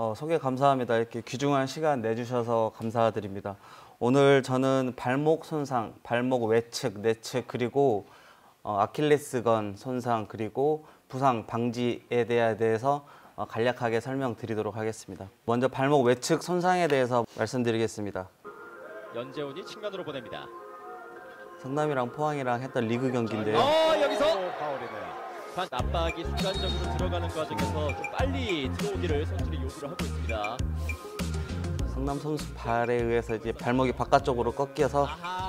어, 소개 감사합니다. 이렇게 귀중한 시간 내주셔서 감사드립니다. 오늘 저는 발목 손상, 발목 외측, 내측 그리고 어, 아킬레스건 손상 그리고 부상 방지에 대해서 어, 간략하게 설명드리도록 하겠습니다. 먼저 발목 외측 손상에 대해서 말씀드리겠습니다. 연재훈이 측면으로 보냅니다. 성남이랑 포항이랑 했던 리그 경기인데요. 어, 여기서 파울이네요. 반 압박이 순간적으로 들어가는 과정에서 좀 빨리 들어오기를 선수들이 요구를 하고 있습니다. 강남 선수 발에 의해서 이제 발목이 바깥쪽으로 꺾여서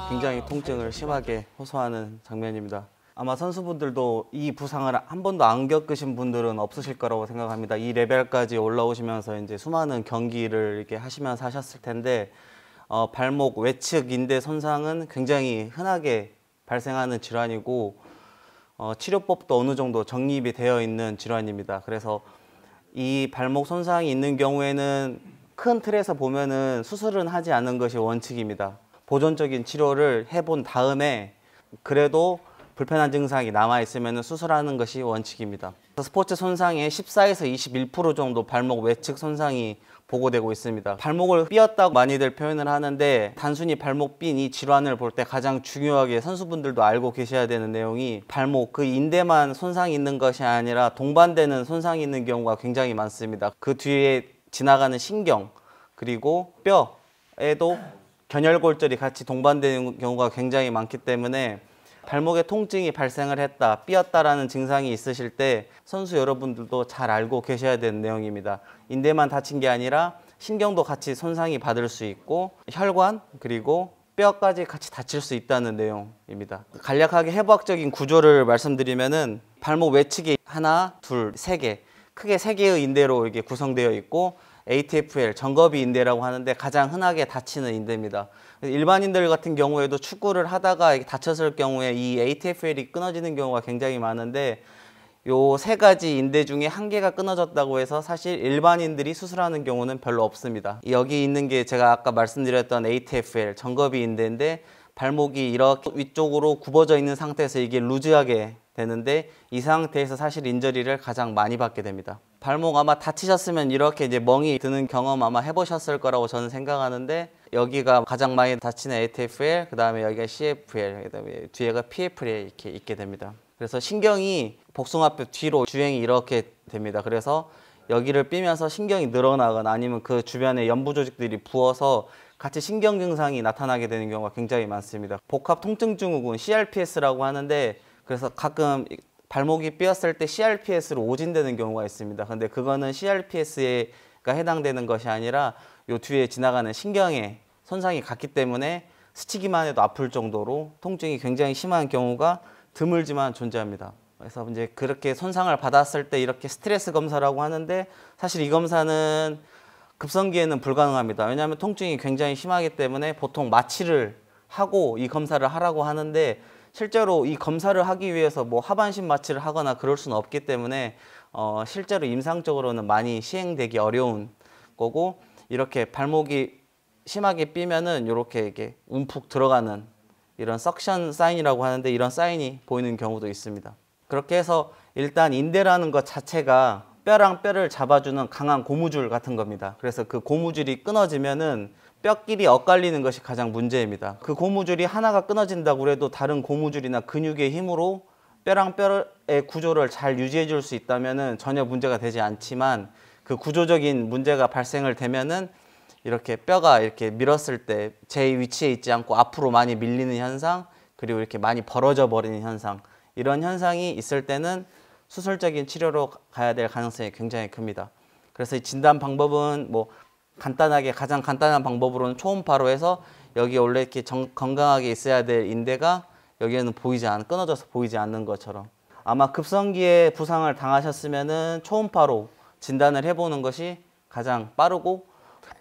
굉장히 통증을 심하게 호소하는 장면입니다. 아마 선수분들도 이 부상을 한 번도 안 겪으신 분들은 없으실 거라고 생각합니다. 이 레벨까지 올라오시면서 이제 수많은 경기를 이렇게 하시면서 하셨을 텐데 어, 발목 외측 인대 손상은 굉장히 흔하게 발생하는 질환이고 어, 치료법도 어느 정도 정립이 되어 있는 질환입니다. 그래서 이 발목 손상이 있는 경우에는 큰 틀에서 보면은 수술은 하지 않는 것이 원칙입니다. 보존적인 치료를 해본 다음에 그래도 불편한 증상이 남아 있으면 수술하는 것이 원칙입니다. 스포츠 손상의 14에서 21% 정도 발목 외측 손상이 보고되고 있습니다. 발목을 삐었다고 많이들 표현을 하는데 단순히 발목 삔이 질환을 볼 때 가장 중요하게 선수분들도 알고 계셔야 되는 내용이 발목 그 인대만 손상이 있는 것이 아니라 동반되는 손상이 있는 경우가 굉장히 많습니다. 그 뒤에 지나가는 신경 그리고 뼈에도 견혈골절이 같이 동반되는 경우가 굉장히 많기 때문에 발목에 통증이 발생을 했다, 삐었다라는 증상이 있으실 때 선수 여러분들도 잘 알고 계셔야 되는 내용입니다. 인대만 다친 게 아니라 신경도 같이 손상이 받을 수 있고 혈관 그리고 뼈까지 같이 다칠 수 있다는 내용입니다. 간략하게 해부학적인 구조를 말씀드리면은 발목 외측이 하나, 둘, 세 개, 크게 세 개의 인대로 이게 구성되어 있고 ATFL 정거비 인대라고 하는데 가장 흔하게 다치는 인대입니다. 일반인들 같은 경우에도 축구를 하다가 다쳤을 경우에 이 ATFL이 끊어지는 경우가 굉장히 많은데 요 세 가지 인대 중에 한 개가 끊어졌다고 해서 사실 일반인들이 수술하는 경우는 별로 없습니다. 여기 있는 게 제가 아까 말씀드렸던 ATFL 정거비 인대인데 발목이 이렇게 위쪽으로 굽어져 있는 상태에서 이게 루즈하게 되는데 이 상태에서 사실 인저리를 가장 많이 받게 됩니다. 발목 아마 다치셨으면 이렇게 이제 멍이 드는 경험 아마 해보셨을 거라고 저는 생각하는데 여기가 가장 많이 다치는 ATFL, 그 다음에 여기가 CFL, 그 다음에 뒤에가 PFL에 이렇게 있게 됩니다. 그래서 신경이 복숭아뼈 뒤로 주행이 이렇게 됩니다. 그래서 여기를 삐면서 신경이 늘어나거나 아니면 그 주변에 연부 조직들이 부어서 같이 신경 증상이 나타나게 되는 경우가 굉장히 많습니다. 복합 통증증후군 CRPS라고 하는데 그래서 가끔 발목이 삐었을 때 CRPS로 오진되는 경우가 있습니다. 근데 그거는 CRPS가 해당되는 것이 아니라 요 뒤에 지나가는 신경에 손상이 갔기 때문에 스치기만 해도 아플 정도로 통증이 굉장히 심한 경우가 드물지만 존재합니다. 그래서 이제 그렇게 손상을 받았을 때 이렇게 스트레스 검사라고 하는데 사실 이 검사는 급성기에는 불가능합니다. 왜냐하면 통증이 굉장히 심하기 때문에 보통 마취를 하고 이 검사를 하라고 하는데 실제로 이 검사를 하기 위해서 뭐 하반신 마취를 하거나 그럴 수는 없기 때문에 어, 실제로 임상적으로는 많이 시행되기 어려운 거고 이렇게 발목이 심하게 삐면은 이렇게 이게 움푹 들어가는 이런 석션 사인이라고 하는데 이런 사인이 보이는 경우도 있습니다. 그렇게 해서 일단 인대라는 것 자체가 뼈랑 뼈를 잡아주는 강한 고무줄 같은 겁니다. 그래서 그 고무줄이 끊어지면은 뼈끼리 엇갈리는 것이 가장 문제입니다. 그 고무줄이 하나가 끊어진다고 해도 다른 고무줄이나 근육의 힘으로 뼈랑 뼈의 구조를 잘 유지해 줄 수 있다면 전혀 문제가 되지 않지만 그 구조적인 문제가 발생을 되면은 이렇게 뼈가 이렇게 밀었을 때 제 위치에 있지 않고 앞으로 많이 밀리는 현상 그리고 이렇게 많이 벌어져 버리는 현상 이런 현상이 있을 때는 수술적인 치료로 가야 될 가능성이 굉장히 큽니다. 그래서 이 진단 방법은 뭐 간단하게 가장 간단한 방법으로는 초음파로 해서 여기 원래 이렇게 정, 건강하게 있어야 될 인대가 여기에는 보이지 않 끊어져서 보이지 않는 것처럼 아마 급성기에 부상을 당하셨으면은 초음파로 진단을 해보는 것이 가장 빠르고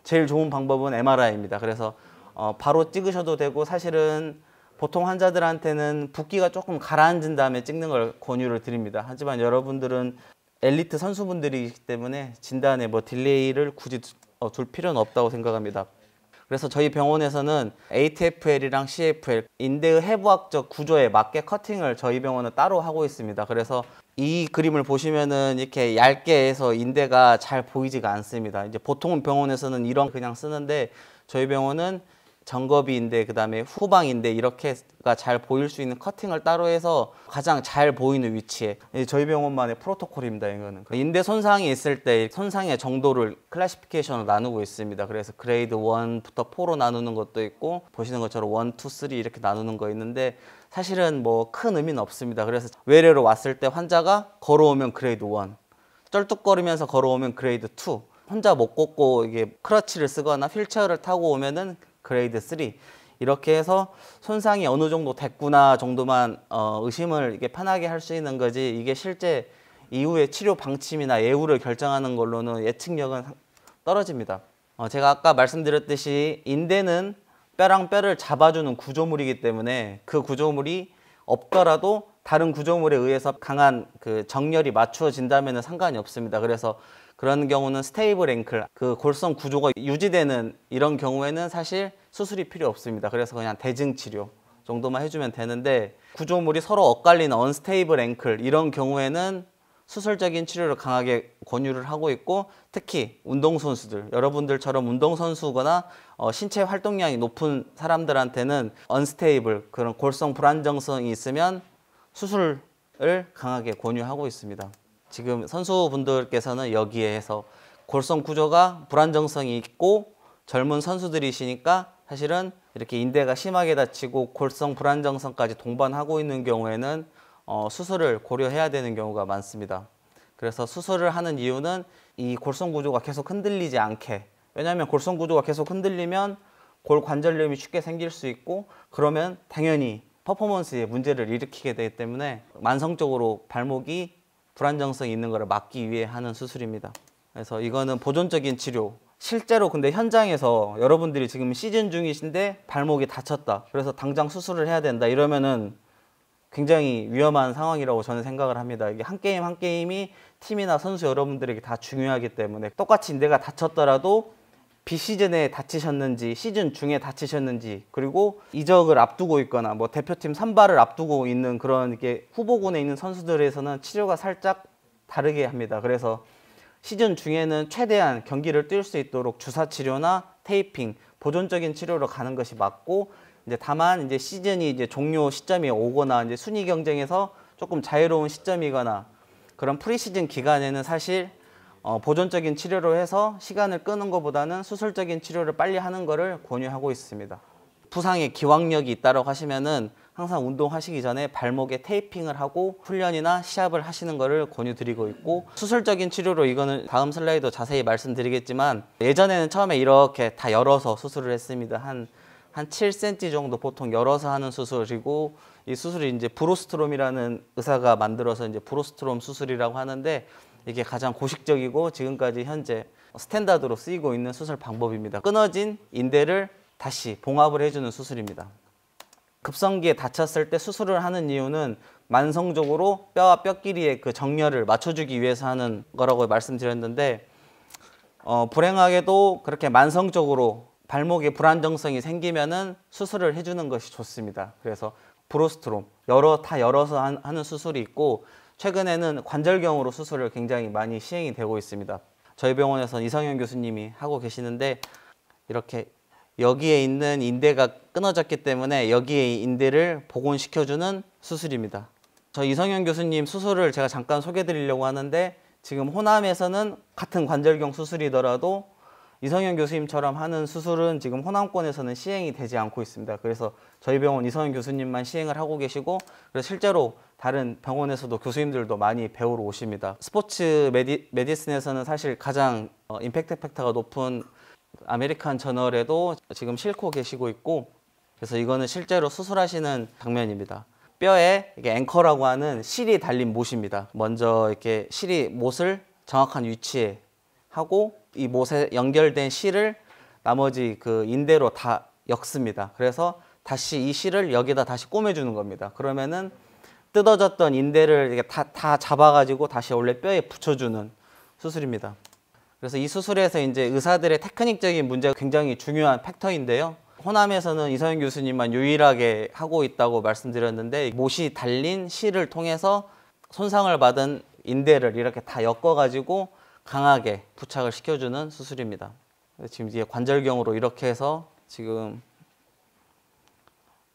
제일 좋은 방법은 MRI입니다. 그래서 어, 바로 찍으셔도 되고 사실은 보통 환자들한테는 붓기가 조금 가라앉은 다음에 찍는 걸 권유를 드립니다. 하지만 여러분들은 엘리트 선수분들이기 때문에 진단에 뭐 딜레이를 굳이 어, 둘 필요는 없다고 생각합니다. 그래서 저희 병원에서는 ATFL이랑 CFL 인대의 해부학적 구조에 맞게 커팅을 저희 병원은 따로 하고 있습니다. 그래서 이 그림을 보시면은 이렇게 얇게 해서 인대가 잘 보이지가 않습니다. 이제 보통 병원에서는 이런 그냥 쓰는데 저희 병원은 정거비인데 그다음에 후방인데 이렇게가 잘 보일 수 있는 커팅을 따로 해서 가장 잘 보이는 위치에 예, 저희 병원만의 프로토콜입니다 이거는 그 인대 손상이 있을 때 손상의 정도를 클래시피케이션으로 나누고 있습니다 그래서 그레이드 1부터 4로 나누는 것도 있고 보시는 것처럼 1, 2, 3 이렇게 나누는 거 있는데 사실은 뭐 큰 의미는 없습니다 그래서 외래로 왔을 때 환자가 걸어오면 그레이드 1 쩔뚝거리면서 걸어오면 그레이드 2 혼자 못 걷고 이게 크러치를 쓰거나 휠체어를 타고 오면은 그레이드 3 이렇게 해서 손상이 어느 정도 됐구나 정도만 어, 의심을 이게 편하게 할 수 있는 거지 이게 실제 이후에 치료 방침이나 예후를 결정하는 걸로는 예측력은 떨어집니다. 어, 제가 아까 말씀드렸듯이 인대는 뼈랑 뼈를 잡아주는 구조물이기 때문에 그 구조물이 없더라도 다른 구조물에 의해서 강한 그 정렬이 맞추어진다면 상관이 없습니다. 그래서 그런 경우는 스테이블 앵클, 그 골성 구조가 유지되는 이런 경우에는 사실 수술이 필요 없습니다. 그래서 그냥 대증 치료 정도만 해주면 되는데 구조물이 서로 엇갈리는 언스테이블 앵클 이런 경우에는 수술적인 치료를 강하게 권유를 하고 있고 특히 운동선수들 여러분들처럼 운동선수거나 어, 신체 활동량이 높은 사람들한테는 언스테이블 그런 골성 불안정성이 있으면 수술을 강하게 권유하고 있습니다. 지금 선수분들께서는 여기에 해서 골성 구조가 불안정성이 있고 젊은 선수들이시니까 사실은 이렇게 인대가 심하게 다치고 골성 불안정성까지 동반하고 있는 경우에는 어, 수술을 고려해야 되는 경우가 많습니다. 그래서 수술을 하는 이유는 이 골성 구조가 계속 흔들리지 않게 왜냐하면 골성 구조가 계속 흔들리면 골 관절염이 쉽게 생길 수 있고 그러면 당연히 퍼포먼스에 문제를 일으키게 되기 때문에 만성적으로 발목이 불안정성이 있는 것을 막기 위해 하는 수술입니다. 그래서 이거는 보존적인 치료. 실제로 근데 현장에서 여러분들이 지금 시즌 중이신데 발목이 다쳤다. 그래서 당장 수술을 해야 된다. 이러면은 굉장히 위험한 상황이라고 저는 생각을 합니다. 이게 한 게임 한 게임이 팀이나 선수 여러분들에게 다 중요하기 때문에 똑같이 내가 다쳤더라도 비시즌에 다치셨는지 시즌 중에 다치셨는지 그리고 이적을 앞두고 있거나 뭐 대표팀 선발을 앞두고 있는 그런 게 후보군에 있는 선수들에서는 치료가 살짝 다르게 합니다. 그래서 시즌 중에는 최대한 경기를 뛸 수 있도록 주사 치료나 테이핑, 보존적인 치료로 가는 것이 맞고 이제 다만 이제 시즌이 이제 종료 시점이 오거나 이제 순위 경쟁에서 조금 자유로운 시점이거나 그런 프리시즌 기간에는 사실 어, 보존적인 치료로 해서 시간을 끄는 것보다는 수술적인 치료를 빨리 하는 것을 권유하고 있습니다. 부상에 기왕력이 있다고 하시면 항상 운동하시기 전에 발목에 테이핑을 하고 훈련이나 시합을 하시는 것을 권유드리고 있고 수술적인 치료로 이거는 다음 슬라이드 자세히 말씀드리겠지만 예전에는 처음에 이렇게 다 열어서 수술을 했습니다. 한 한 7cm 정도 보통 열어서 하는 수술이고 이 수술이 이제 브로스트롬이라는 의사가 만들어서 이제 브로스트롬 수술이라고 하는데 이게 가장 고식적이고 지금까지 현재 스탠다드로 쓰이고 있는 수술 방법입니다. 끊어진 인대를 다시 봉합을 해주는 수술입니다. 급성기에 다쳤을 때 수술을 하는 이유는 만성적으로 뼈와 뼈끼리의 그 정렬을 맞춰주기 위해서 하는 거라고 말씀드렸는데 어, 불행하게도 그렇게 만성적으로 발목에 불안정성이 생기면은 수술을 해주는 것이 좋습니다. 그래서 브로스트롬 열어 다 열어서 한, 하는 수술이 있고 최근에는 관절경으로 수술을 굉장히 많이 시행이 되고 있습니다. 저희 병원에서 이성현 교수님이 하고 계시는데 이렇게 여기에 있는 인대가 끊어졌기 때문에 여기에 인대를 복원시켜주는 수술입니다. 저 이성현 교수님 수술을 제가 잠깐 소개드리려고 해 하는데 지금 호남에서는 같은 관절경 수술이더라도 이성현 교수님처럼 하는 수술은 지금 호남권에서는 시행이 되지 않고 있습니다. 그래서 저희 병원 이성현 교수님만 시행을 하고 계시고 그래서 실제로 다른 병원에서도 교수님들도 많이 배우러 오십니다. 스포츠 메디, 메디슨에서는 사실 가장 어, 임팩트 팩터가 높은 아메리칸 저널에도 지금 실고 계시고 있고 그래서 이거는 실제로 수술하시는 장면입니다. 뼈에 이게 앵커라고 하는 실이 달린 못입니다. 먼저 이렇게 실이 못을 정확한 위치에 하고 이 못에 연결된 실을 나머지 그 인대로 다 엮습니다. 그래서 다시 이 실을 여기다 다시 꼬매주는 겁니다. 그러면은 뜯어졌던 인대를 이렇게 다, 다 잡아가지고 다시 원래 뼈에 붙여주는 수술입니다. 그래서 이 수술에서 이제 의사들의 테크닉적인 문제가 굉장히 중요한 팩터인데요. 호남에서는 이서영 교수님만 유일하게 하고 있다고 말씀드렸는데 못이 달린 실을 통해서 손상을 받은 인대를 이렇게 다 엮어가지고 강하게 부착을 시켜주는 수술입니다. 지금 이제 관절경으로 이렇게 해서 지금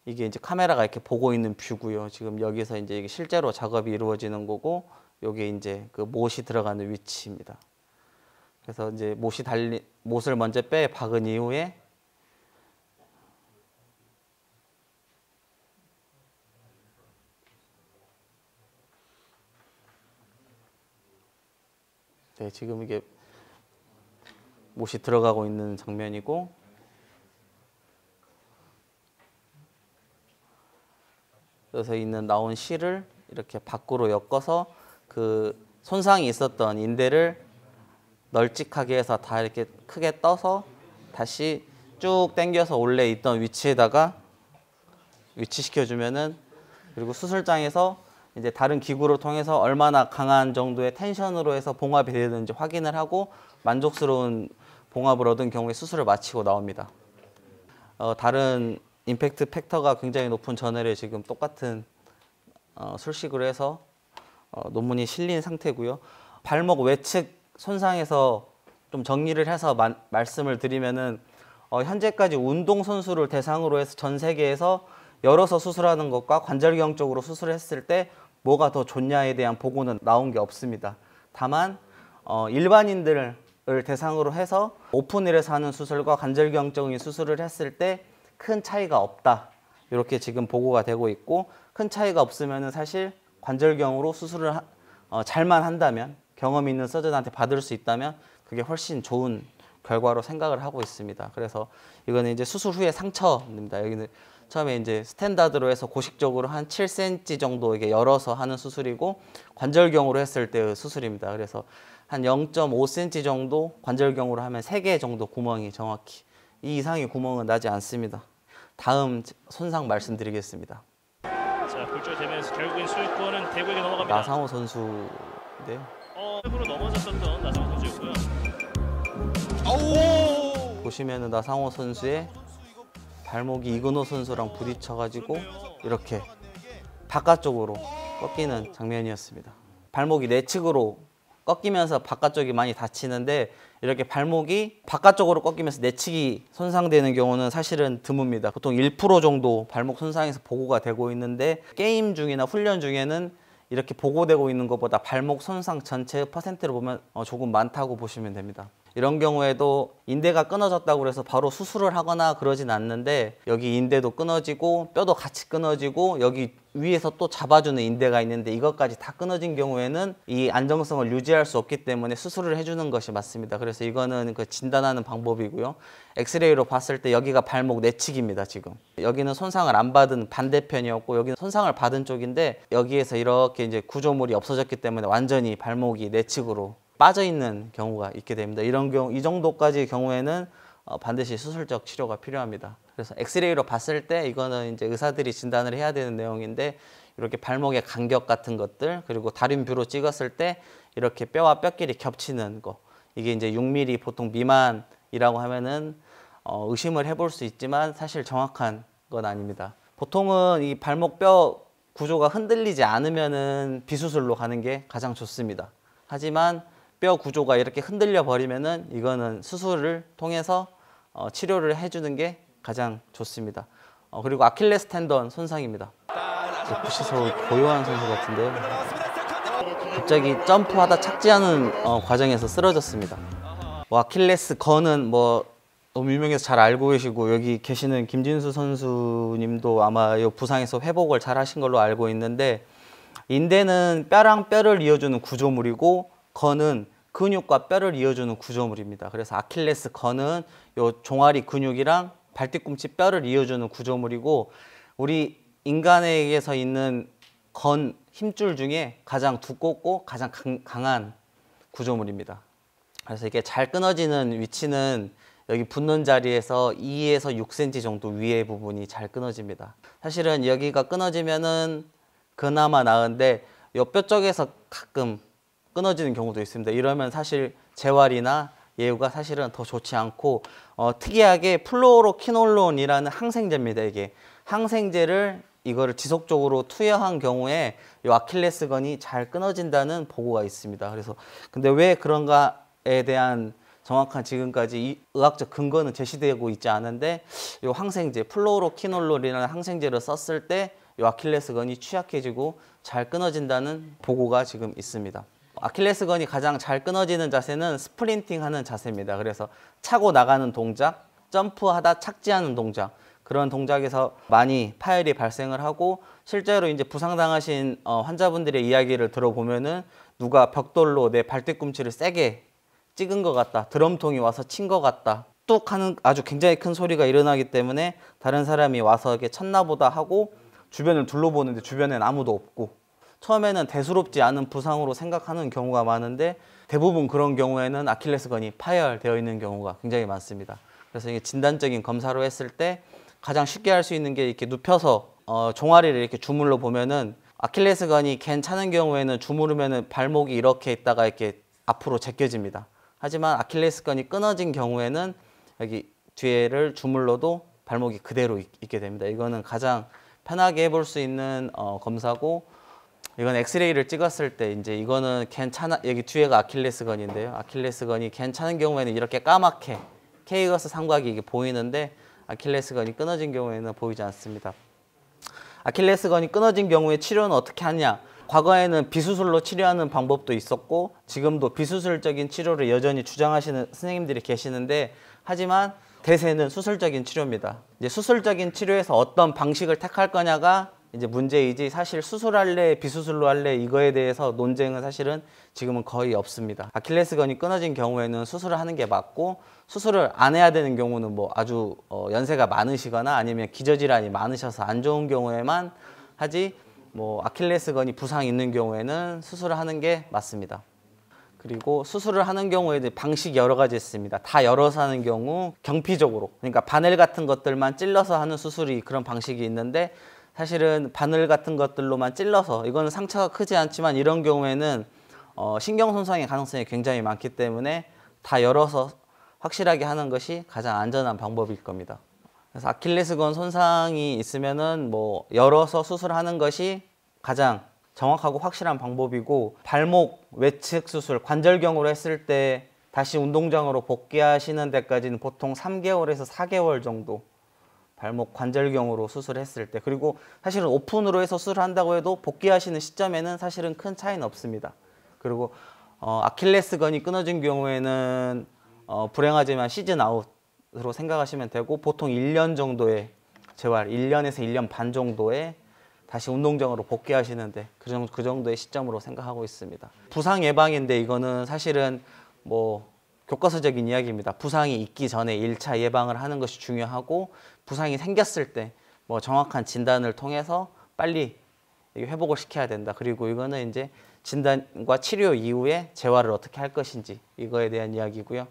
이게 이제 카메라가 이렇게 보고 있는 뷰고요. 지금 여기서 이제 이게 실제로 작업이 이루어지는 거고 요게 이제 그 못이 들어가는 위치입니다. 그래서 이제 못이 달리 못을 먼저 빼 박은 이후에 네, 지금 이게 못이 들어가고 있는 장면이고 여기서 있는 나온 실을 이렇게 밖으로 엮어서 그 손상이 있었던 인대를 널찍하게 해서 다 이렇게 크게 떠서 다시 쭉 당겨서 원래 있던 위치에다가 위치시켜주면은 그리고 수술장에서 이제 다른 기구를 통해서 얼마나 강한 정도의 텐션으로 해서 봉합이 되는지 확인을 하고 만족스러운 봉합을 얻은 경우에 수술을 마치고 나옵니다. 어, 다른 임팩트 팩터가 굉장히 높은 전해를 지금 똑같은 어, 술식으로 해서 어, 논문이 실린 상태고요. 발목 외측 손상에서 좀 정리를 해서 마, 말씀을 드리면은 어, 현재까지 운동 선수를 대상으로 해서 전 세계에서 열어서 수술하는 것과 관절경 쪽으로 수술했을 때 뭐가 더 좋냐에 대한 보고는 나온 게 없습니다. 다만 어, 일반인들을 대상으로 해서 오픈일에서 하는 수술과 관절경적인 수술을 했을 때큰 차이가 없다. 이렇게 지금 보고가 되고 있고 큰 차이가 없으면 사실 관절경으로 수술을 하, 어, 잘만 한다면 경험 있는 서전한테 받을 수 있다면 그게 훨씬 좋은 결과로 생각을 하고 있습니다. 그래서 이거는 이제 수술 후의 상처입니다. 여기는 처음에 이제 스탠다드로 해서 고식적으로 한 7cm 정도 이게 열어서 하는 수술이고 관절경으로 했을 때의 수술입니다. 그래서 한 0.5cm 정도 관절경으로 하면 3개 정도 구멍이 정확히 이 이상의 구멍은 나지 않습니다. 다음 손상 말씀드리겠습니다. 자, 골절되면서 결국엔 소유권은 대구에게 넘어갑니다. 나상호 선수인데요. 어, 으로 넘어졌었던 나상호 선수였고요. 오! 보시면은 나상호 선수의 발목이 이근호 선수랑 부딪혀가지고 이렇게 바깥쪽으로 꺾이는 장면이었습니다. 발목이 내측으로 꺾이면서 바깥쪽이 많이 다치는데 이렇게 발목이 바깥쪽으로 꺾이면서 내측이 손상되는 경우는 사실은 드뭅니다. 보통 1% 정도 발목 손상에서 보고가 되고 있는데 게임 중이나 훈련 중에는 이렇게 보고되고 있는 것보다 발목 손상 전체 퍼센트를 보면 어, 조금 많다고 보시면 됩니다. 이런 경우에도 인대가 끊어졌다고 그래서 바로 수술을 하거나 그러진 않는데 여기 인대도 끊어지고 뼈도 같이 끊어지고 여기 위에서 또 잡아주는 인대가 있는데 이것까지 다 끊어진 경우에는 이 안정성을 유지할 수 없기 때문에 수술을 해주는 것이 맞습니다. 그래서 이거는 그 진단하는 방법이고요. 엑스레이로 봤을 때 여기가 발목 내측입니다. 지금 여기는 손상을 안 받은 반대편이었고 여기는 손상을 받은 쪽인데 여기에서 이렇게 이제 구조물이 없어졌기 때문에 완전히 발목이 내측으로 빠져 있는 경우가 있게 됩니다. 이런 경우 이 정도까지 경우에는 어, 반드시 수술적 치료가 필요합니다. 그래서 엑스레이로 봤을 때 이거는 이제 의사들이 진단을 해야 되는 내용인데 이렇게 발목의 간격 같은 것들 그리고 다림 뷰로 찍었을 때 이렇게 뼈와 뼈끼리 겹치는 거 이게 이제 6mm 보통 미만이라고 하면은 어, 의심을 해볼 수 있지만 사실 정확한 건 아닙니다. 보통은 이 발목 뼈 구조가 흔들리지 않으면은 비수술로 가는 게 가장 좋습니다. 하지만 뼈 구조가 이렇게 흔들려 버리면은 이거는 수술을 통해서 어, 치료를 해주는 게 가장 좋습니다. 어, 그리고 아킬레스 텐던 손상입니다. 부시서울 고요한 선수 같은데요. 갑자기 점프하다 착지하는 어, 과정에서 쓰러졌습니다. 뭐 아킬레스 건은 뭐 너무 유명해서 잘 알고 계시고 여기 계시는 김진수 선수님도 아마 이 부상에서 회복을 잘 하신 걸로 알고 있는데 인대는 뼈랑 뼈를 이어주는 구조물이고 건은 근육과 뼈를 이어주는 구조물입니다. 그래서 아킬레스 건은 요 종아리 근육이랑 발뒤꿈치 뼈를 이어주는 구조물이고 우리 인간에게서 있는 건 힘줄 중에 가장 두껍고 가장 강, 한 구조물입니다. 그래서 이게 잘 끊어지는 위치는 여기 붙는 자리에서 2에서 6cm 정도 위의 부분이 잘 끊어집니다. 사실은 여기가 끊어지면은 그나마 나은데 옆뼈 쪽에서 가끔 끊어지는 경우도 있습니다. 이러면 사실 재활이나 예후가 사실은 더 좋지 않고 어, 특이하게 플로로키놀론이라는 항생제입니다. 이게 항생제를 이거를 지속적으로 투여한 경우에 이 아킬레스건이 잘 끊어진다는 보고가 있습니다. 그래서 근데 왜 그런가에 대한 정확한 지금까지 이 의학적 근거는 제시되고 있지 않은데 이 항생제 플로로키놀롤이라는 항생제를 썼을 때 이 아킬레스건이 취약해지고 잘 끊어진다는 보고가 지금 있습니다. 아킬레스건이 가장 잘 끊어지는 자세는 스프린팅하는 자세입니다. 그래서 차고 나가는 동작, 점프하다 착지하는 동작 그런 동작에서 많이 파열이 발생을 하고 실제로 이제 부상당하신 어, 환자분들의 이야기를 들어보면은 누가 벽돌로 내 발뒤꿈치를 세게 찍은 것 같다. 드럼통이 와서 친 것 같다. 뚝 하는 아주 굉장히 큰 소리가 일어나기 때문에 다른 사람이 와서 이게 쳤나 보다 하고 주변을 둘러보는데 주변엔 아무도 없고 처음에는 대수롭지 않은 부상으로 생각하는 경우가 많은데 대부분 그런 경우에는 아킬레스건이 파열되어 있는 경우가 굉장히 많습니다. 그래서 이게 진단적인 검사로 했을 때 가장 쉽게 할 수 있는 게 이렇게 눕혀서 어, 종아리를 이렇게 주물러 보면은 아킬레스건이 괜찮은 경우에는 주무르면은 발목이 이렇게 있다가 이렇게 앞으로 제껴집니다. 하지만 아킬레스건이 끊어진 경우에는 여기 뒤에를 주물러도 발목이 그대로 있, 게 됩니다. 이거는 가장 편하게 해볼 수 있는 어, 검사고 이건 엑스레이를 찍었을 때 이제 이거는 괜찮아 여기 뒤에가 아킬레스건인데요. 아킬레스건이 괜찮은 경우에는 이렇게 까맣게 케이거스 삼각이 이게 보이는데 아킬레스건이 끊어진 경우에는 보이지 않습니다. 아킬레스건이 끊어진 경우에 치료는 어떻게 하냐? 과거에는 비수술로 치료하는 방법도 있었고 지금도 비수술적인 치료를 여전히 주장하시는 선생님들이 계시는데 하지만 대세는 수술적인 치료입니다. 이제 수술적인 치료에서 어떤 방식을 택할 거냐가 이제 문제이지 사실 수술할래 비수술로 할래 이거에 대해서 논쟁은 사실은 지금은 거의 없습니다. 아킬레스건이 끊어진 경우에는 수술을 하는 게 맞고 수술을 안 해야 되는 경우는 뭐 아주 어, 연세가 많으시거나 아니면 기저질환이 많으셔서 안 좋은 경우에만 하지 뭐 아킬레스건이 부상 있는 경우에는 수술을 하는 게 맞습니다. 그리고 수술을 하는 경우에 방식 여러 가지 있습니다. 다 열어서 하는 경우 경피적으로 그러니까 바늘 같은 것들만 찔러서 하는 수술이 그런 방식이 있는데 사실은 바늘 같은 것들로만 찔러서 이거는 상처가 크지 않지만 이런 경우에는 어, 신경 손상의 가능성이 굉장히 많기 때문에 다 열어서 확실하게 하는 것이 가장 안전한 방법일 겁니다. 그래서 아킬레스건 손상이 있으면은 뭐 열어서 수술하는 것이 가장 정확하고 확실한 방법이고 발목 외측 수술 관절경으로 했을 때 다시 운동장으로 복귀하시는 데까지는 보통 3개월에서 4개월 정도 발목 관절경으로 수술했을 때 그리고 사실은 오픈으로 해서 수술한다고 해도 복귀하시는 시점에는 사실은 큰 차이는 없습니다. 그리고 어, 아킬레스건이 끊어진 경우에는 어, 불행하지만 시즌 아웃으로 생각하시면 되고 보통 1년 정도의 재활, 1년에서 1년 반 정도의 다시 운동장으로 복귀하시는데 그, 정도, 그 정도의 시점으로 생각하고 있습니다. 부상 예방인데 이거는 사실은 뭐 교과서적인 이야기입니다. 부상이 있기 전에 1차 예방을 하는 것이 중요하고 부상이 생겼을 때 뭐 정확한 진단을 통해서 빨리 회복을 시켜야 된다. 그리고 이거는 이제 진단과 치료 이후에 재활을 어떻게 할 것인지 이거에 대한 이야기고요.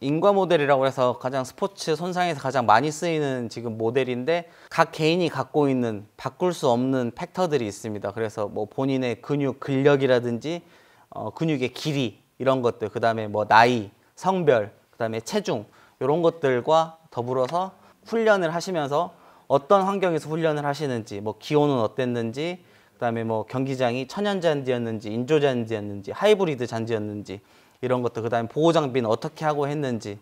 인과 모델이라고 해서 가장 스포츠 손상에서 가장 많이 쓰이는 지금 모델인데 각 개인이 갖고 있는 바꿀 수 없는 팩터들이 있습니다. 그래서 뭐 본인의 근육 근력이라든지 어, 근육의 길이 이런 것들 그다음에 뭐 나이, 성별, 그다음에 체중 이런 것들과 더불어서 훈련을 하시면서 어떤 환경에서 훈련을 하시는지 뭐 기온은 어땠는지 그다음에 뭐 경기장이 천연 잔디였는지 인조 잔디였는지 하이브리드 잔디였는지 이런 것들 그다음에 보호 장비는 어떻게 하고 했는지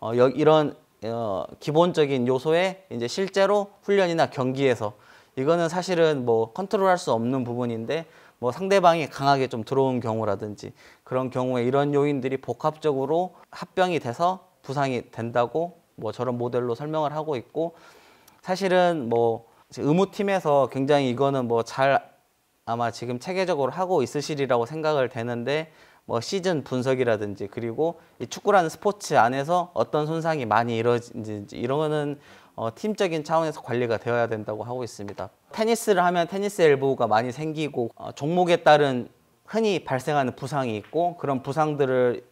어, 여, 이런 어, 기본적인 요소에 이제 실제로 훈련이나 경기에서 이거는 사실은 뭐 컨트롤할 수 없는 부분인데 뭐 상대방이 강하게 좀 들어온 경우라든지 그런 경우에 이런 요인들이 복합적으로 합병이 돼서 부상이 된다고 뭐 저런 모델로 설명을 하고 있고 사실은 뭐 의무팀에서 굉장히 이거는 뭐 잘 아마 지금 체계적으로 하고 있으시리라고 생각을 되는데 뭐 시즌 분석이라든지 그리고 이 축구라는 스포츠 안에서 어떤 손상이 많이 이루어진지 이런 거는 어, 팀적인 차원에서 관리가 되어야 된다고 하고 있습니다. 테니스를 하면 테니스 엘보우가 많이 생기고 어, 종목에 따른 흔히 발생하는 부상이 있고 그런 부상들을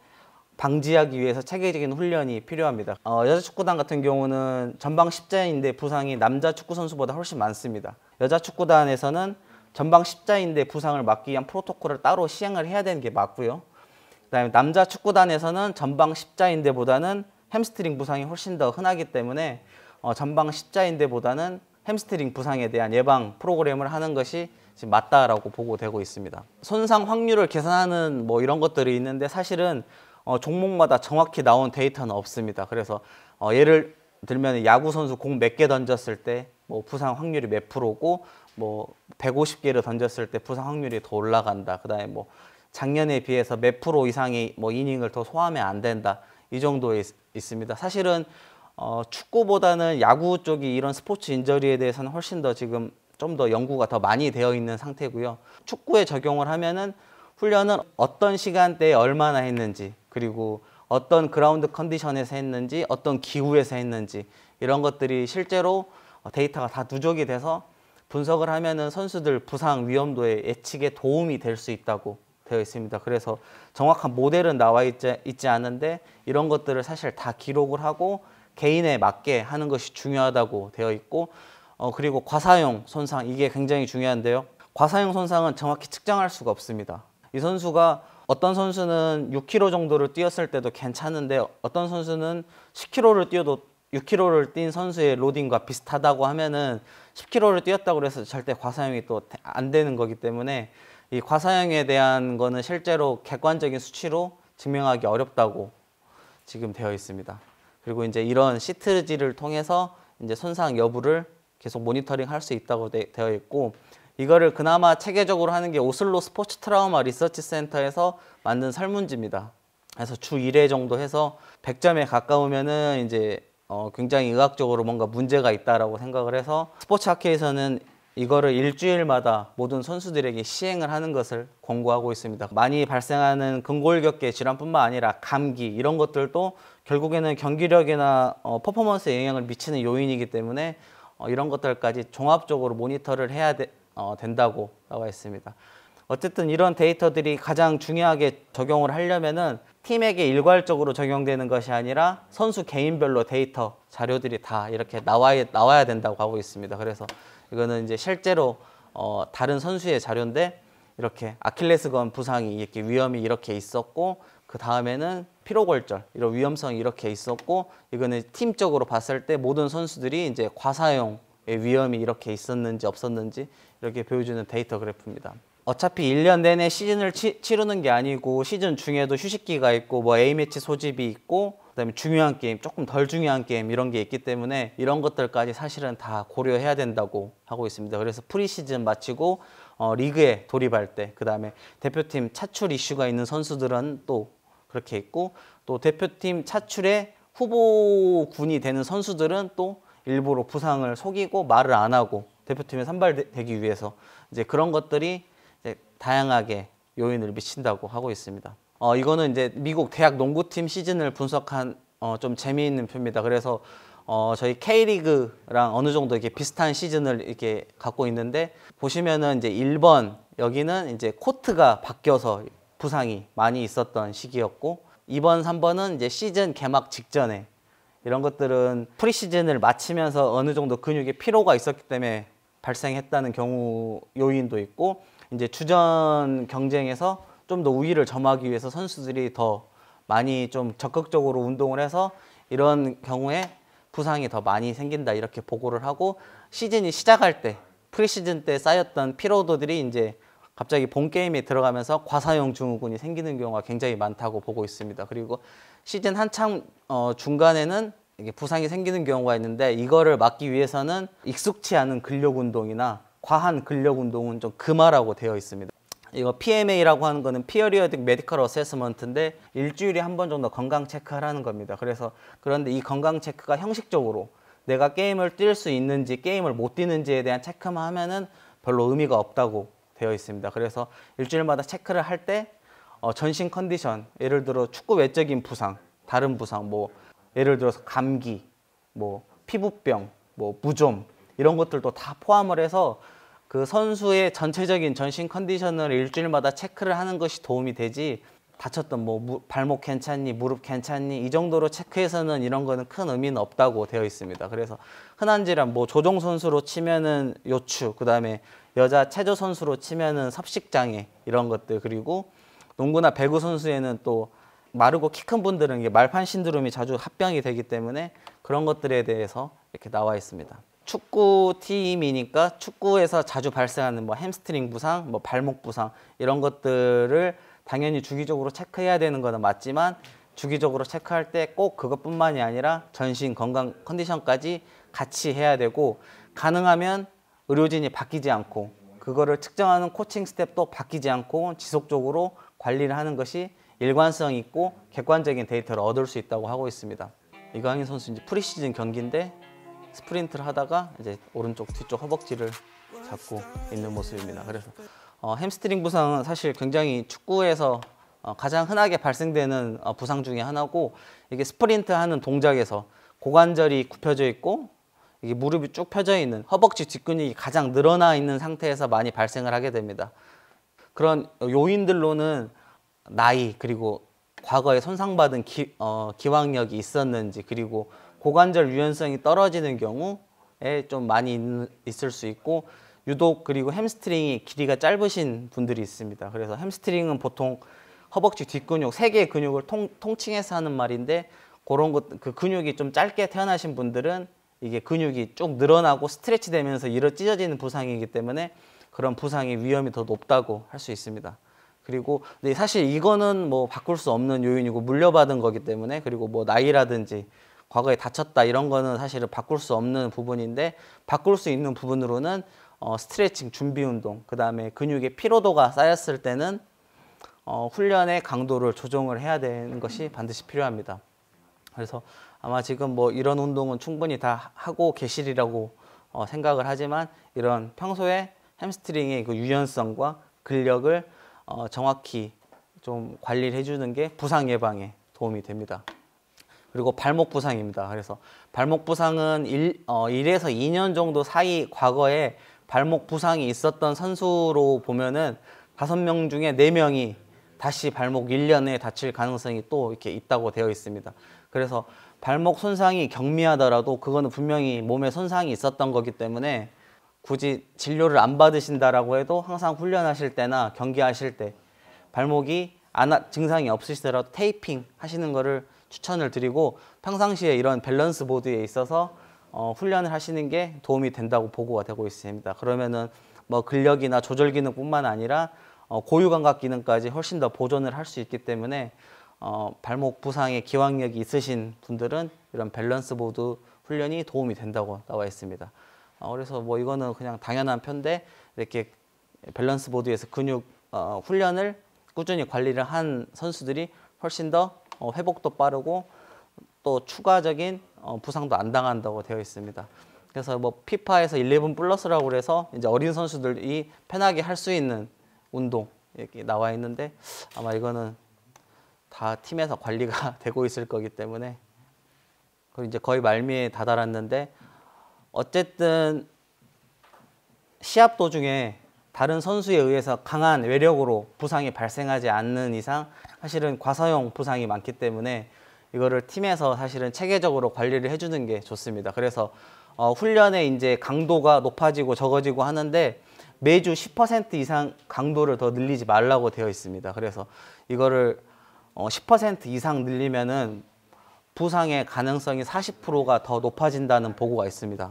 방지하기 위해서 체계적인 훈련이 필요합니다. 어, 여자 축구단 같은 경우는 전방 1 0자인대 부상이 남자 축구 선수보다 훨씬 많습니다. 여자 축구단에서는 전방 1 0자인대 부상을 막기 위한 프로토콜을 따로 시행을 해야 되는 게 맞고요. 그다음에 남자 축구단에서는 전방 1 0자인대보다는 햄스트링 부상이 훨씬 더 흔하기 때문에 어, 전방 십자인대보다는 햄스트링 부상에 대한 예방 프로그램을 하는 것이 지금 맞다라고 보고되고 있습니다. 손상 확률을 계산하는 뭐 이런 것들이 있는데 사실은 어, 종목마다 정확히 나온 데이터는 없습니다. 그래서 어, 예를 들면 야구 선수 공 몇 개 던졌을 때 뭐 부상 확률이 몇 프로고 뭐 150개를 던졌을 때 부상 확률이 더 올라간다. 그다음에 뭐 작년에 비해서 몇 프로 이상이뭐 이닝을 더 소화하면 안 된다. 이 정도에 있, 습니다 사실은 어, 축구보다는 야구 쪽이 이런 스포츠 인저리에 대해서는 훨씬 더 지금 좀 더 연구가 더 많이 되어 있는 상태고요. 축구에 적용을 하면은 훈련은 어떤 시간대에 얼마나 했는지 그리고 어떤 그라운드 컨디션에서 했는지 어떤 기후에서 했는지 이런 것들이 실제로 데이터가 다 누적이 돼서 분석을 하면은 선수들 부상 위험도에 예측에 도움이 될 수 있다고 되어 있습니다. 그래서 정확한 모델은 나와 있지, 있지 않은데 이런 것들을 사실 다 기록을 하고 개인에 맞게 하는 것이 중요하다고 되어 있고 어, 그리고 과사용 손상 이게 굉장히 중요한데요. 과사용 손상은 정확히 측정할 수가 없습니다. 이 선수가 어떤 선수는 6km 정도를 뛰었을 때도 괜찮은데 어떤 선수는 10km를 뛰어도 6km를 뛴 선수의 로딩과 비슷하다고 하면은 10km를 뛰었다고 해서 절대 과사용이 또 안 되는 거기 때문에 이과사용에 대한 거는 실제로 객관적인 수치로 증명하기 어렵다고 지금 되어 있습니다. 그리고 이제 이런 시트지를 통해서 이제 손상 여부를 계속 모니터링 할 수 있다고 되, 되어 있고 이거를 그나마 체계적으로 하는 게 오슬로 스포츠 트라우마 리서치 센터에서 만든 설문지입니다. 그래서 주 1회 정도 해서 100점에 가까우면은 이제 어 굉장히 의학적으로 뭔가 문제가 있다라고 생각을 해서 스포츠 학회에서는 이거를 일주일마다 모든 선수들에게 시행을 하는 것을 권고하고 있습니다. 많이 발생하는 근골격계 질환뿐만 아니라 감기 이런 것들도 결국에는 경기력이나 어, 퍼포먼스에 영향을 미치는 요인이기 때문에 어, 이런 것들까지 종합적으로 모니터를 해야 되, 어, 된다고 나와 있습니다. 어쨌든 이런 데이터들이 가장 중요하게 적용을 하려면은 팀에게 일괄적으로 적용되는 것이 아니라 선수 개인별로 데이터 자료들이 다 이렇게 나와야, 나와야 된다고 하고 있습니다. 그래서 이거는 이제 실제로 어, 다른 선수의 자료인데 이렇게 아킬레스건 부상이 이렇게 위험이 이렇게 있었고 그 다음에는 피로골절 이런 위험성이 이렇게 있었고 이거는 팀적으로 봤을 때 모든 선수들이 이제 과사용의 위험이 이렇게 있었는지 없었는지 이렇게 보여주는 데이터 그래프입니다. 어차피 1년 내내 시즌을 치, 치르는 게 아니고 시즌 중에도 휴식기가 있고 뭐 A매치 소집이 있고 그다음에 중요한 게임, 조금 덜 중요한 게임 이런 게 있기 때문에 이런 것들까지 사실은 다 고려해야 된다고 하고 있습니다. 그래서 프리시즌 마치고 어, 리그에 돌입할 때 그다음에 대표팀 차출 이슈가 있는 선수들은 또 그렇게 있고 또 대표팀 차출에 후보군이 되는 선수들은 또 일부러 부상을 속이고 말을 안 하고 대표팀에 선발되기 위해서 이제 그런 것들이 다양하게 요인을 미친다고 하고 있습니다. 어, 이거는 이제 미국 대학 농구팀 시즌을 분석한 어, 좀 재미있는 표입니다. 그래서 어, 저희 K리그랑 어느 정도 이렇게 비슷한 시즌을 이렇게 갖고 있는데 보시면은 이제 1번 여기는 이제 코트가 바뀌어서 부상이 많이 있었던 시기였고 2번, 3번은 이제 시즌 개막 직전에 이런 것들은 프리시즌을 마치면서 어느 정도 근육의 피로가 있었기 때문에 발생했다는 경우 요인도 있고 이제 주전 경쟁에서 좀 더 우위를 점하기 위해서 선수들이 더 많이 좀 적극적으로 운동을 해서 이런 경우에 부상이 더 많이 생긴다 이렇게 보고를 하고 시즌이 시작할 때 프리시즌 때 쌓였던 피로도들이 이제 갑자기 본 게임에 들어가면서 과사용 증후군이 생기는 경우가 굉장히 많다고 보고 있습니다. 그리고 시즌 한창 어, 중간에는 이게 부상이 생기는 경우가 있는데 이거를 막기 위해서는 익숙치 않은 근력 운동이나 과한 근력 운동은 좀 금하라고 되어 있습니다. 이거 PMA라고 하는 거는 Periodic Medical Assessment인데 일주일에 한 번 정도 건강 체크하는 겁니다. 그래서 그런데 이 건강 체크가 형식적으로 내가 게임을 뛸 수 있는지 게임을 못 뛰는지에 대한 체크만 하면은 별로 의미가 없다고 되어 있습니다. 그래서 일주일마다 체크를 할때 어, 전신 컨디션, 예를 들어 축구 외적인 부상, 다른 부상, 뭐 예를 들어서 감기, 뭐 피부병, 뭐 무좀 이런 것들도 다 포함을 해서 그 선수의 전체적인 전신 컨디션을 일주일마다 체크를 하는 것이 도움이 되지 다쳤던 뭐 발목 괜찮니 무릎 괜찮니 이 정도로 체크해서는 이런 거는 큰 의미는 없다고 되어 있습니다. 그래서 흔한 질환 뭐 조종 선수로 치면은 요추 그다음에 여자 체조 선수로 치면은 섭식 장애 이런 것들 그리고 농구나 배구 선수에는 또 마르고 키 큰 분들은 이게 말판 신드롬이 자주 합병이 되기 때문에 그런 것들에 대해서 이렇게 나와 있습니다. 축구팀이니까 축구에서 자주 발생하는 뭐 햄스트링 부상, 뭐 발목 부상 이런 것들을 당연히 주기적으로 체크해야 되는 거는 맞지만 주기적으로 체크할 때 꼭 그것뿐만이 아니라 전신 건강 컨디션까지 같이 해야 되고 가능하면 의료진이 바뀌지 않고 그거를 측정하는 코칭 스텝도 바뀌지 않고 지속적으로 관리를 하는 것이 일관성 있고 객관적인 데이터를 얻을 수 있다고 하고 있습니다. 이강인 선수 이제 프리시즌 경기인데 스프린트를 하다가 이제 오른쪽 뒤쪽 허벅지를 잡고 있는 모습입니다. 그래서 어, 햄스트링 부상은 사실 굉장히 축구에서 어, 가장 흔하게 발생되는 어, 부상 중의 하나고 이게 스프린트 하는 동작에서 고관절이 굽혀져 있고 이게 무릎이 쭉 펴져 있는 허벅지 뒷근육이 가장 늘어나 있는 상태에서 많이 발생을 하게 됩니다. 그런 요인들로는 나이 그리고 과거에 손상받은 기, 어, 기왕력이 있었는지 그리고 고관절 유연성이 떨어지는 경우에 좀 많이 있을수 있고 유독 그리고 햄스트링이 길이가 짧으신 분들이 있습니다. 그래서 햄스트링은 보통 허벅지 뒷근육 세 개의 근육을 통, 통칭해서 하는 말인데 그런 것 그 근육이 좀 짧게 태어나신 분들은 이게 근육이 쭉 늘어나고 스트레치 되면서 이러 찢어지는 부상이기 때문에 그런 부상의 위험이 더 높다고 할 수 있습니다. 그리고 사실 이거는 뭐 바꿀 수 없는 요인이고 물려받은 거기 때문에 그리고 뭐 나이라든지 과거에 다쳤다 이런 거는 사실은 바꿀 수 없는 부분인데 바꿀 수 있는 부분으로는 어, 스트레칭 준비 운동 그 다음에 근육의 피로도가 쌓였을 때는 어, 훈련의 강도를 조정을 해야 되는 것이 반드시 필요합니다. 그래서 아마 지금 뭐 이런 운동은 충분히 다 하고 계시리라고 어, 생각을 하지만 이런 평소에 햄스트링의 그 유연성과 근력을 어, 정확히 좀 관리를 해주는 게 부상 예방에 도움이 됩니다. 그리고 발목 부상입니다. 그래서 발목 부상은 1, 어, 1에서 2년 정도 사이 과거에 발목 부상이 있었던 선수로 보면은 다명 중에 네명이 다시 발목 일년에 다칠 가능성이 또 이렇게 있다고 되어 있습니다. 그래서 발목 손상이 경미하더라도 그거는 분명히 몸에 손상이 있었던 거기 때문에 굳이 진료를 안 받으신다라고 해도 항상 훈련하실 때나 경기하실 때 발목이 안, 증상이 없으시더라도 테이핑 하시는 거를 추천을 드리고 평상시에 이런 밸런스 보드에 있어서 어, 훈련을 하시는 게 도움이 된다고 보고가 되고 있습니다. 그러면은 뭐 근력이나 조절 기능뿐만 아니라 어, 고유감각 기능까지 훨씬 더 보존을 할 수 있기 때문에 어, 발목 부상의 기왕력이 있으신 분들은 이런 밸런스 보드 훈련이 도움이 된다고 나와 있습니다. 어, 그래서 뭐 이거는 그냥 당연한 편데 이렇게 밸런스 보드에서 근육 어, 훈련을 꾸준히 관리를 한 선수들이 훨씬 더 어, 회복도 빠르고 또 추가적인 어, 부상도 안 당한다고 되어 있습니다. 그래서 뭐 피파에서 11 플러스라고 그래서 이제 어린 선수들이 편하게 할 수 있는 운동 이렇게 나와 있는데 아마 이거는 다 팀에서 관리가 되고 있을 거기 때문에 그리고 이제 거의 말미에 다다랐는데 어쨌든 시합 도중에 다른 선수에 의해서 강한 외력으로 부상이 발생하지 않는 이상 사실은 과서용 부상이 많기 때문에 이거를 팀에서 사실은 체계적으로 관리를 해주는 게 좋습니다. 그래서 어, 훈련의 이제 강도가 높아지고 적어지고 하는데 매주 10% 이상 강도를 더 늘리지 말라고 되어 있습니다. 그래서 이거를 어, 10% 이상 늘리면은 부상의 가능성이 40%가 더 높아진다는 보고가 있습니다.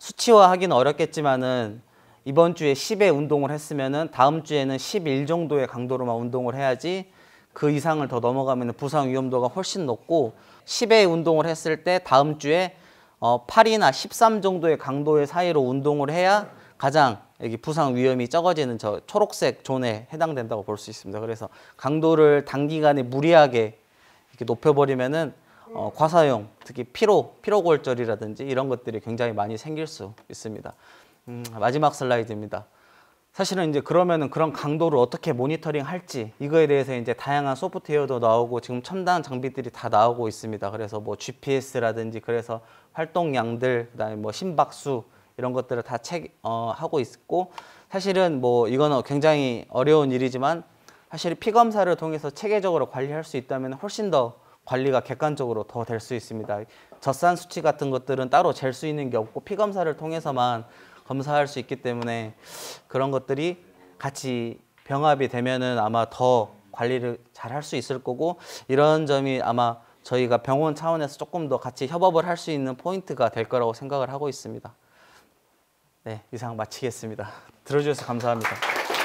수치화하기는 어렵겠지만은 이번 주에 10의 운동을 했으면은 다음 주에는 11 정도의 강도로만 운동을 해야지 그 이상을 더 넘어가면 부상 위험도가 훨씬 높고 10의 운동을 했을 때 다음 주에 어, 8이나 13 정도의 강도의 사이로 운동을 해야 가장 여기 부상 위험이 적어지는 저 초록색 존에 해당된다고 볼 수 있습니다. 그래서 강도를 단기간에 무리하게 이렇게 높여버리면은 어, 과사용, 특히 피로, 피로골절이라든지 이런 것들이 굉장히 많이 생길 수 있습니다. 음, 마지막 슬라이드입니다. 사실은 이제 그러면은 그런 강도를 어떻게 모니터링 할지 이거에 대해서 이제 다양한 소프트웨어도 나오고 지금 첨단 장비들이 다 나오고 있습니다. 그래서 뭐 GPS라든지 그래서 활동량들 그다음에 뭐 심박수 이런 것들을 다 책, 어, 하고 있고 사실은 뭐 이거는 굉장히 어려운 일이지만 사실 피 검사를 통해서 체계적으로 관리할 수 있다면 훨씬 더 관리가 객관적으로 더 될 수 있습니다. 젖산 수치 같은 것들은 따로 잴 수 있는 게 없고 피 검사를 통해서만 검사할 수 있기 때문에 그런 것들이 같이 병합이 되면은 아마 더 관리를 잘 할 수 있을 거고 이런 점이 아마 저희가 병원 차원에서 조금 더 같이 협업을 할 수 있는 포인트가 될 거라고 생각을 하고 있습니다. 네, 이상 마치겠습니다. 들어주셔서 감사합니다.